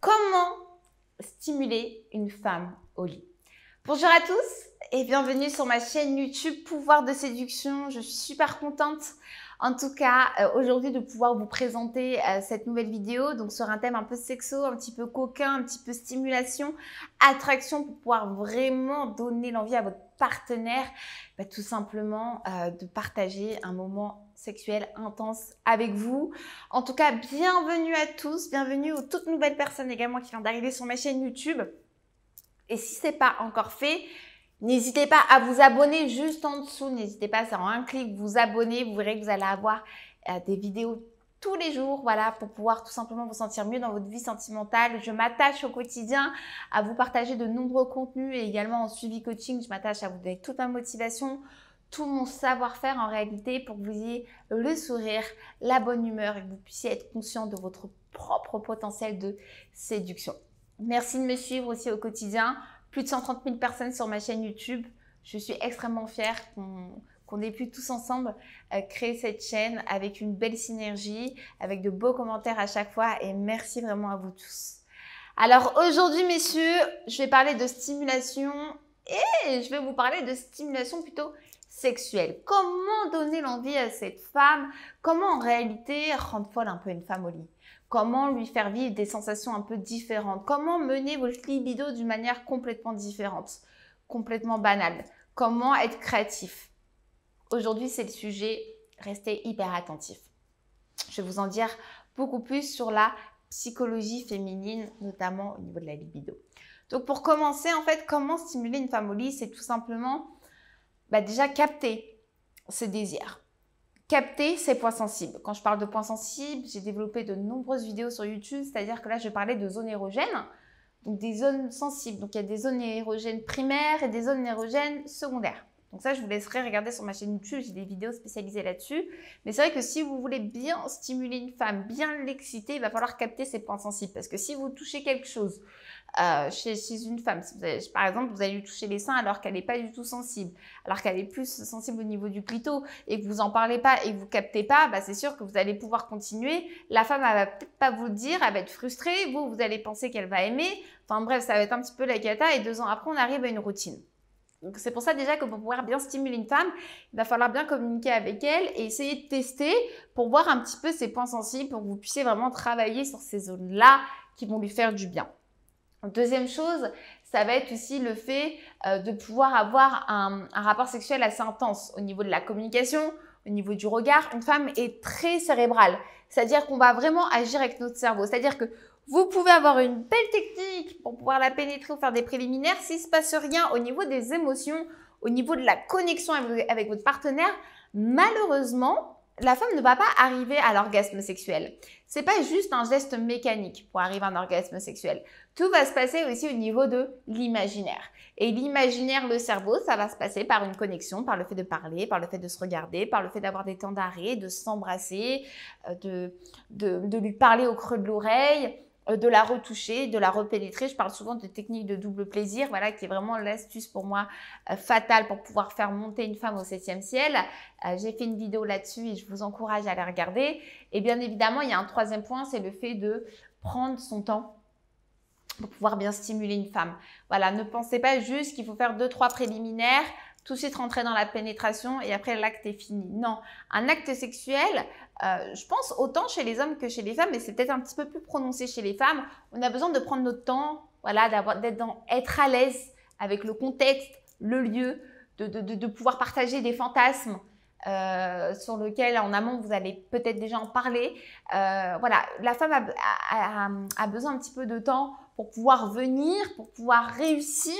Comment stimuler une femme au lit Bonjour à tous et bienvenue sur ma chaîne YouTube Pouvoir de séduction. Je suis super contente en tout cas, euh, aujourd'hui, de pouvoir vous présenter euh, cette nouvelle vidéo, donc sur un thème un peu sexo, un petit peu coquin, un petit peu stimulation, attraction, pour pouvoir vraiment donner l'envie à votre partenaire, bah, tout simplement euh, de partager un moment sexuel intense avec vous. En tout cas, bienvenue à tous, bienvenue aux toutes nouvelles personnes également qui viennent d'arriver sur ma chaîne YouTube. Et si ce n'est pas encore fait, N'hésitez pas à vous abonner juste en dessous. N'hésitez pas, c'est en un clic, vous abonner. Vous verrez que vous allez avoir euh, des vidéos tous les jours, voilà, pour pouvoir tout simplement vous sentir mieux dans votre vie sentimentale. Je m'attache au quotidien à vous partager de nombreux contenus et également en suivi coaching, je m'attache à vous donner toute ma motivation, tout mon savoir-faire en réalité pour que vous ayez le sourire, la bonne humeur et que vous puissiez être conscient de votre propre potentiel de séduction. Merci de me suivre aussi au quotidien plus de 130 000 personnes sur ma chaîne YouTube. Je suis extrêmement fière qu'on ait pu tous ensemble euh, créer cette chaîne avec une belle synergie, avec de beaux commentaires à chaque fois et merci vraiment à vous tous. Alors aujourd'hui messieurs, je vais parler de stimulation et je vais vous parler de stimulation plutôt sexuelle. Comment donner l'envie à cette femme Comment en réalité rendre folle un peu une femme au lit Comment lui faire vivre des sensations un peu différentes Comment mener votre libido d'une manière complètement différente, complètement banale Comment être créatif Aujourd'hui, c'est le sujet. Restez hyper attentif. Je vais vous en dire beaucoup plus sur la psychologie féminine, notamment au niveau de la libido. Donc pour commencer, en fait, comment stimuler une femme au C'est tout simplement bah, déjà capter ses désirs, capter ses points sensibles. Quand je parle de points sensibles, j'ai développé de nombreuses vidéos sur YouTube, c'est-à-dire que là, je parlais de zones érogènes, donc des zones sensibles. Donc il y a des zones érogènes primaires et des zones érogènes secondaires. Donc ça, je vous laisserai regarder sur ma chaîne YouTube, j'ai des vidéos spécialisées là-dessus. Mais c'est vrai que si vous voulez bien stimuler une femme, bien l'exciter, il va falloir capter ses points sensibles. Parce que si vous touchez quelque chose euh, chez, une femme, par exemple, vous allez lui toucher les seins alors qu'elle n'est pas du tout sensible, alors qu'elle est plus sensible au niveau du clito, et que vous en parlez pas et que vous captez pas, bah, c'est sûr que vous allez pouvoir continuer. La femme, elle va peut-être pas vous le dire, elle va être frustrée, vous, vous allez penser qu'elle va aimer. Enfin bref, ça va être un petit peu la cata, et deux ans après, on arrive à une routine c'est pour ça déjà que pour pouvoir bien stimuler une femme, il va falloir bien communiquer avec elle et essayer de tester pour voir un petit peu ses points sensibles pour que vous puissiez vraiment travailler sur ces zones-là qui vont lui faire du bien. Deuxième chose, ça va être aussi le fait euh, de pouvoir avoir un, rapport sexuel assez intense au niveau de la communication, au niveau du regard. Une femme est très cérébrale, c'est-à-dire qu'on va vraiment agir avec notre cerveau, c'est-à-dire que vous pouvez avoir une belle technique pour pouvoir la pénétrer ou faire des préliminaires. S'il ne se passe rien au niveau des émotions, au niveau de la connexion avec votre partenaire, malheureusement, la femme ne va pas arriver à l'orgasme sexuel. C'est pas juste un geste mécanique pour arriver à un orgasme sexuel. Tout va se passer aussi au niveau de l'imaginaire. Et l'imaginaire, le cerveau, ça va se passer par une connexion, par le fait de parler, par le fait de se regarder, par le fait d'avoir des temps d'arrêt, de s'embrasser, euh, de, de, de, lui parler au creux de l'oreille, euh, de la retoucher, de la repénétrer. Je parle souvent de technique de double plaisir, voilà, qui est vraiment l'astuce pour moi euh, fatale pour pouvoir faire monter une femme au septième ciel. Euh, j'ai fait une vidéo là-dessus et je vous encourage à la regarder. Et bien évidemment, il y a un troisième point, c'est le fait de prendre son temps pour pouvoir bien stimuler une femme. Voilà, ne pensez pas juste qu'il faut faire deux, trois préliminaires, tout de suite rentrer dans la pénétration et après l'acte est fini. Non, un acte sexuel, euh, je pense autant chez les hommes que chez les femmes, mais c'est peut-être un petit peu plus prononcé chez les femmes. On a besoin de prendre notre temps, voilà, d'être à l'aise avec le contexte, le lieu, de pouvoir partager des fantasmes. Euh, sur lequel en amont vous allez peut-être déjà en parler. Euh, voilà, la femme a, besoin un petit peu de temps pour pouvoir venir, pour pouvoir réussir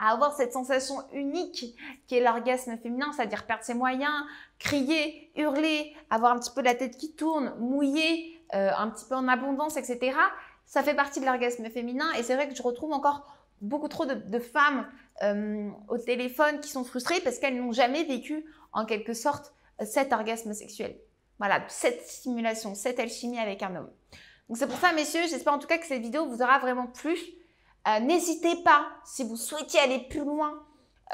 à avoir cette sensation unique qui est l'orgasme féminin, c'est-à-dire perdre ses moyens, crier, hurler, avoir un petit peu la tête qui tourne, mouiller euh, un petit peu en abondance, etc. Ça fait partie de l'orgasme féminin et c'est vrai que je retrouve encore beaucoup trop de femmes au téléphone qui sont frustrées parce qu'elles n'ont jamais vécu en quelque sorte euh, cet orgasme sexuel. Voilà, cette stimulation, cette alchimie avec un homme. Donc c'est pour ça, messieurs, j'espère en tout cas que cette vidéo vous aura vraiment plu. Euh, n'hésitez pas, si vous souhaitiez aller plus loin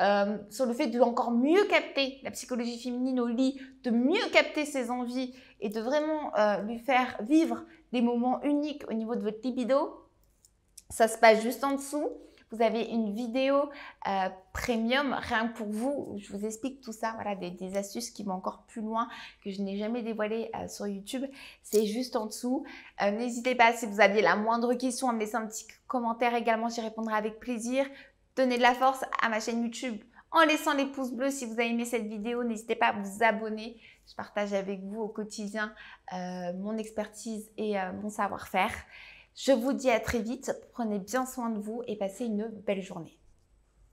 euh, sur le fait de encore mieux capter la psychologie féminine au lit, de mieux capter ses envies et de vraiment lui faire vivre des moments uniques au niveau de votre libido, ça se passe juste en dessous. Vous avez une vidéo euh, premium rien que pour vous. Je vous explique tout ça. Voilà, des, astuces qui vont encore plus loin que je n'ai jamais dévoilées euh, sur YouTube. C'est juste en dessous. Euh, n'hésitez pas si vous aviez la moindre question à me laisser un petit commentaire également. J'y répondrai avec plaisir. Donnez de la force à ma chaîne YouTube en laissant les pouces bleus si vous avez aimé cette vidéo. N'hésitez pas à vous abonner. Je partage avec vous au quotidien mon expertise et mon savoir-faire. Je vous dis à très vite, prenez bien soin de vous et passez une belle journée.